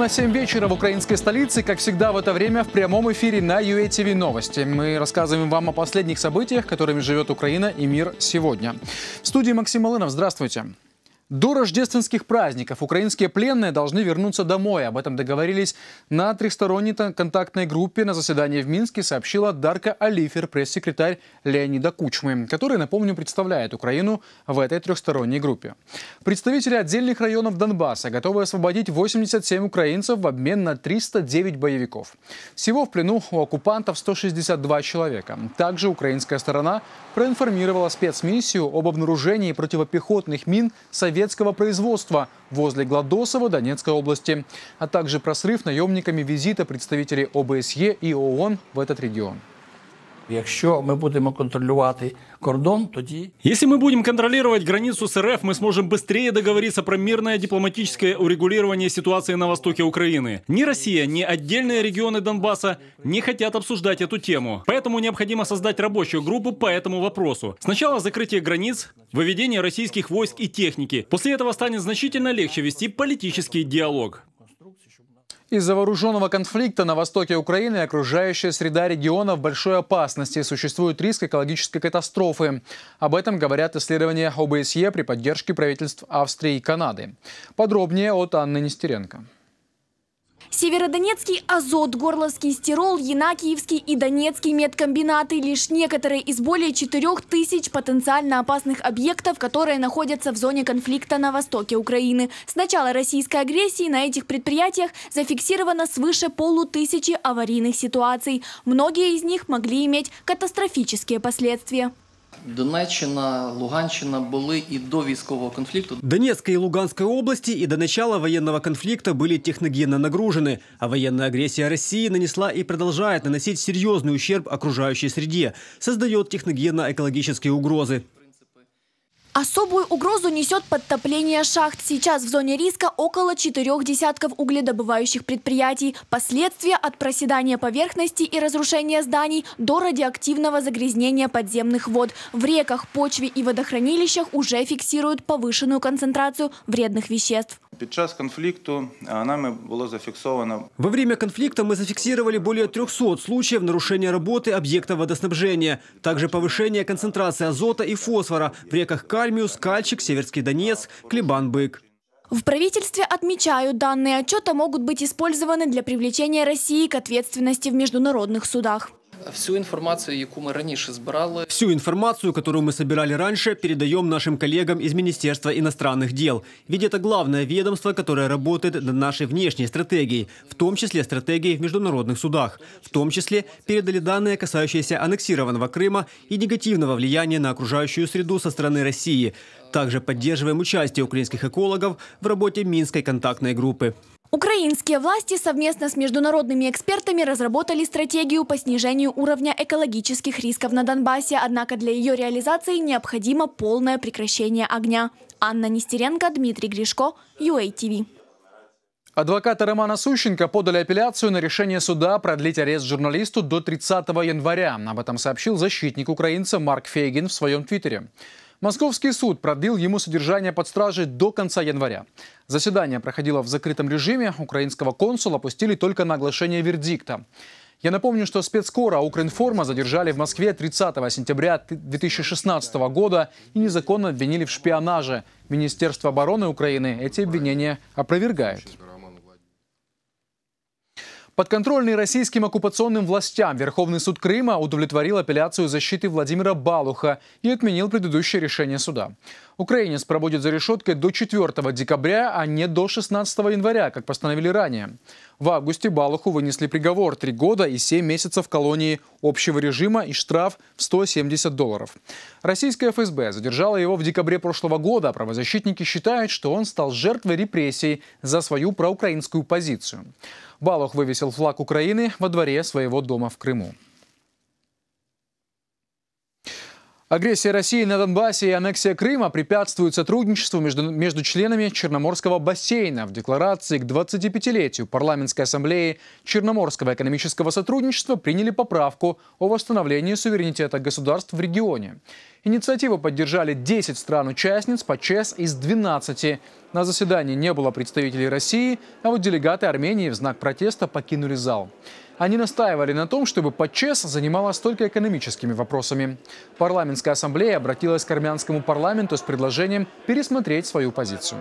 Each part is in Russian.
ровно 7 вечера в украинской столице, как всегда в это время в прямом эфире на UATV э Новости. Мы рассказываем вам о последних событиях, которыми живет Украина и мир сегодня. В студии Максим Малынов. Здравствуйте. Здравствуйте. До рождественских праздников украинские пленные должны вернуться домой. Об этом договорились на трехсторонней контактной группе на заседании в Минске, сообщила Дарка Алифер, пресс-секретарь Леонида Кучмы, который, напомню, представляет Украину в этой трехсторонней группе. Представители отдельных районов Донбасса готовы освободить 87 украинцев в обмен на 309 боевиков. Всего в плену у оккупантов 162 человека. Также украинская сторона проинформировала спецмиссию об обнаружении противопехотных мин Совета детского производства возле Гладосова Донецкой области, а также про срыв наемниками визита представителей ОБСЕ и ООН в этот регион. Якщо ми будемо контролювати кордон, тоді Если мы будем контролировать границу с РФ, мы сможем быстрее договориться про мирное дипломатическое урегулирование ситуации на востоке Украины. Ни Россия, ни отдельные регионы Донбасса не хотят обсуждать эту тему. Поэтому необходимо создать рабочую группу по этому вопросу. Сначала закрытие границ, выведение российских войск и техники. После этого станет значительно легче вести политический диалог. Из-за вооруженного конфликта на востоке Украины окружающая среда региона в большой опасности. Существует риск экологической катастрофы. Об этом говорят исследования ОБСЕ при поддержке правительств Австрии и Канады. Подробнее от Анны Нестеренко. Северодонецкий «Азот», Горловский «Стирол», Янакиевский и Донецкий медкомбинаты – лишь некоторые из более 4 тысяч потенциально опасных объектов, которые находятся в зоне конфликта на востоке Украины. С начала российской агрессии на этих предприятиях зафиксировано свыше полутысячи аварийных ситуаций. Многие из них могли иметь катастрофические последствия. Донеччина, Луганщина были и до військового конфликта. Донецкая и Луганская области и до начала военного конфликта были техногенно нагружены, а военная агрессия России нанесла и продолжает наносить серьезный ущерб окружающей среде, создает техногенно-экологические угрозы. Особую угрозу несет подтопление шахт. Сейчас в зоне риска около четырех десятков угледобывающих предприятий. Последствия от проседания поверхности и разрушения зданий до радиоактивного загрязнения подземных вод. В реках, почве и водохранилищах уже фиксируют повышенную концентрацию вредных веществ. Під час конфликту а нами было зафиксовано... Во время конфликта мы зафиксировали более 300 случаев нарушения работы объекта водоснабжения. Также повышение концентрации азота и фосфора в реках Кальмиус, Кальчик, Северский Донец, Клебан-Бык. В правительстве отмечают, данные отчета могут быть использованы для привлечения России к ответственности в международных судах. Всю информацию, яку мы раньше собирали... Всю информацию, которую мы собирали раньше, передаем нашим коллегам из Министерства иностранных дел. Ведь это главное ведомство, которое работает над нашей внешней стратегией, в том числе стратегией в международных судах. В том числе передали данные, касающиеся аннексированного Крыма и негативного влияния на окружающую среду со стороны России. Также поддерживаем участие украинских экологов в работе Минской контактной группы. Украинские власти совместно с международными экспертами разработали стратегию по снижению уровня экологических рисков на Донбассе, однако для ее реализации необходимо полное прекращение огня. Анна Нестеренко, Дмитрий Гришко, UATV. Адвокаты Романа Сущенко подали апелляцию на решение суда продлить арест журналисту до 30 января. Об этом сообщил защитник украинца Марк Фейгин в своем твиттере. Московский суд продлил ему содержание под стражей до конца января. Заседание проходило в закрытом режиме. Украинского консула пустили только на оглашение вердикта. Я напомню, что спецкора Укринформа задержали в Москве 30 сентября 2016 года и незаконно обвинили в шпионаже. Министерство обороны Украины эти обвинения опровергает. Подконтрольный российским оккупационным властям Верховный суд Крыма удовлетворил апелляцию защиты Владимира Балуха и отменил предыдущее решение суда. Украинец пробудет за решеткой до 4 декабря, а не до 16 января, как постановили ранее. В августе Балуху вынесли приговор 3 года и 7 месяцев колонии общего режима и штраф в 170 долларов. Российская ФСБ задержала его в декабре прошлого года. Правозащитники считают, что он стал жертвой репрессий за свою проукраинскую позицию. Балух вывесил флаг Украины во дворе своего дома в Крыму. Агрессия России на Донбассе и аннексия Крыма препятствуют сотрудничеству между, между членами Черноморского бассейна. В декларации к 25-летию Парламентской ассамблеи Черноморского экономического сотрудничества приняли поправку о восстановлении суверенитета государств в регионе. Инициативу поддержали 10 стран-участниц по ЧЕС из 12. На заседании не было представителей России, а вот делегаты Армении в знак протеста покинули зал. Они настаивали на том, чтобы ПАЧЕС занималась только экономическими вопросами. Парламентская ассамблея обратилась к армянскому парламенту с предложением пересмотреть свою позицию.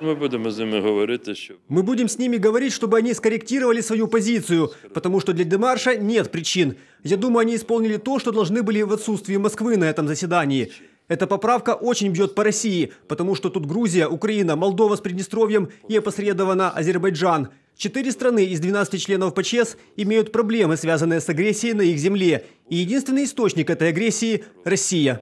Мы будем с ними говорить, Мы будем с ними говорить, чтобы они скорректировали свою позицию, потому что для Демарша нет причин. Я думаю, они исполнили то, что должны были в отсутствии Москвы на этом заседании. Эта поправка очень бьет по России, потому что тут Грузия, Украина, Молдова с Приднестровьем и опосредованно Азербайджан – Четыре страны из 12 членов ПЧС имеют проблемы, связанные с агрессией на их земле. И единственный источник этой агрессии – Россия.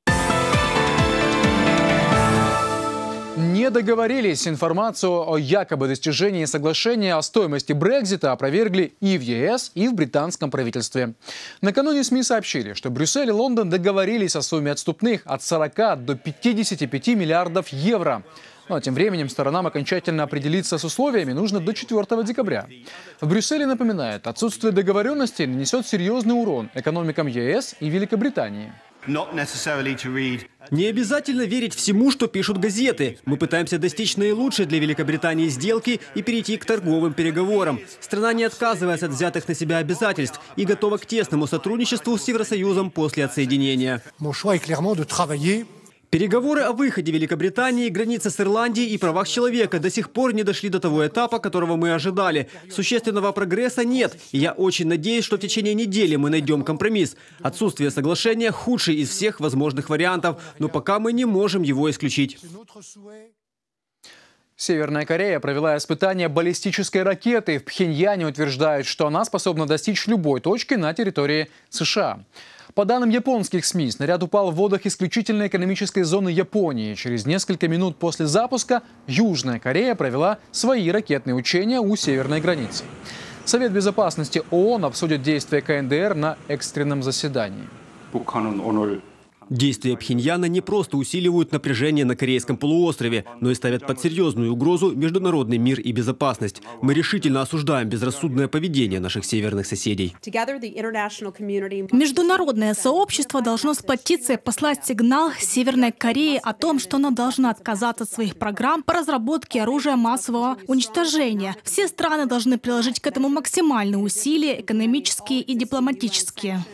Не договорились. Информацию о якобы достижении соглашения о стоимости Брекзита опровергли и в ЕС, и в британском правительстве. Накануне СМИ сообщили, что Брюссель и Лондон договорились о сумме отступных от 40 до 55 миллиардов евро. Ну а тем временем сторонам окончательно определиться с условиями нужно до 4 декабря. В Брюсселе напоминает, отсутствие договоренности нанесет серьезный урон экономикам ЕС и Великобритании. Не обязательно верить всему, что пишут газеты. Мы пытаемся достичь наилучшей для Великобритании сделки и перейти к торговым переговорам. Страна не отказывается от взятых на себя обязательств и готова к тесному сотрудничеству с Евросоюзом после отсоединения. Переговоры о выходе Великобритании, границы с Ирландией и правах человека до сих пор не дошли до того этапа, которого мы ожидали. Существенного прогресса нет, и я очень надеюсь, что в течение недели мы найдем компромисс. Отсутствие соглашения – худший из всех возможных вариантов, но пока мы не можем его исключить. Северная Корея провела испытание баллистической ракеты. В Пхеньяне утверждают, что она способна достичь любой точки на территории США. По данным японских СМИ, снаряд упал в водах исключительной экономической зоны Японии. Через несколько минут после запуска Южная Корея провела свои ракетные учения у северной границы. Совет безопасности ООН обсудит действия КНДР на экстренном заседании. 북한은 오늘 Действия Пхеньяна не просто усиливают напряжение на Корейском полуострове, но и ставят под серьезную угрозу международный мир и безопасность. Мы решительно осуждаем безрассудное поведение наших северных соседей. Международное сообщество должно сплотиться и послать сигнал Северной Корее о том, что она должна отказаться от своих программ по разработке оружия массового уничтожения. Все страны должны приложить к этому максимальные усилия, экономические и дипломатические.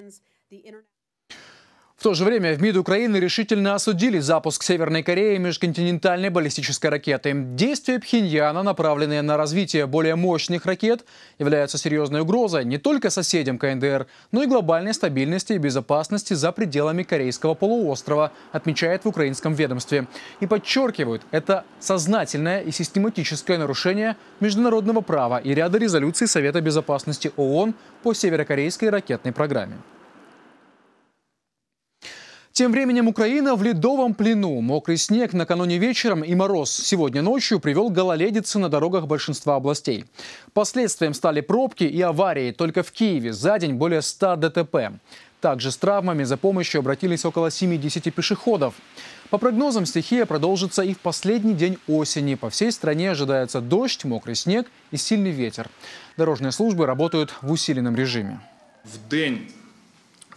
В то же время в МИД Украины решительно осудили запуск Северной Кореи межконтинентальной баллистической ракеты. Действия Пхеньяна, направленные на развитие более мощных ракет, являются серьезной угрозой не только соседям КНДР, но и глобальной стабильности и безопасности за пределами Корейского полуострова, отмечает в украинском ведомстве. И подчеркивают, это сознательное и систематическое нарушение международного права и ряда резолюций Совета Безопасности ООН по северокорейской ракетной программе. Тем временем Украина в ледовом плену. Мокрый снег накануне вечером и мороз сегодня ночью привел к гололедице на дорогах большинства областей. Последствием стали пробки и аварии. Только в Киеве за день более 100 ДТП. Также с травмами за помощью обратились около 70 пешеходов. По прогнозам, стихия продолжится и в последний день осени. По всей стране ожидается дождь, мокрый снег и сильный ветер. Дорожные службы работают в усиленном режиме. В день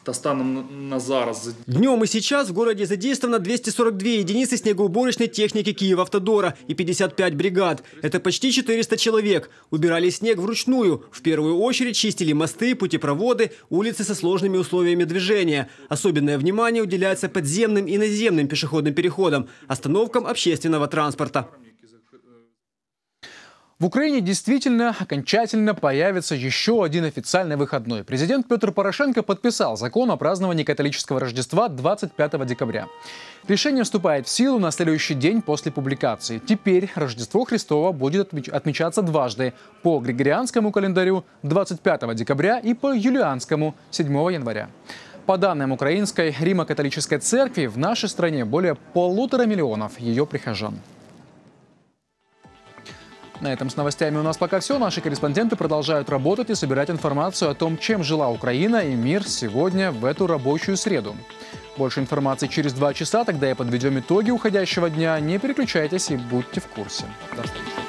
та станом на зараз. Днем и сейчас в городе задействовано 242 единицы снегоуборочной техники Киева-Автодора и 55 бригад. Это почти 400 человек. Убирали снег вручную. В первую очередь чистили мосты, путепроводы, улицы со сложными условиями движения. Особенное внимание уделяется подземным и наземным пешеходным переходам, остановкам общественного транспорта. В Украине действительно окончательно появится еще один официальный выходной. Президент Петр Порошенко подписал закон о праздновании католического Рождества 25 декабря. Решение вступает в силу на следующий день после публикации. Теперь Рождество Христово будет отмечаться дважды – по Григорианскому календарю 25 декабря и по Юлианскому 7 января. По данным Украинской Римо-католической церкви, в нашей стране более полутора миллионов ее прихожан. На этом с новостями у нас пока все. Наши корреспонденты продолжают работать и собирать информацию о том, чем жила Украина и мир сегодня в эту рабочую среду. Больше информации через два часа, тогда я подведем итоги уходящего дня. Не переключайтесь и будьте в курсе. До встречи.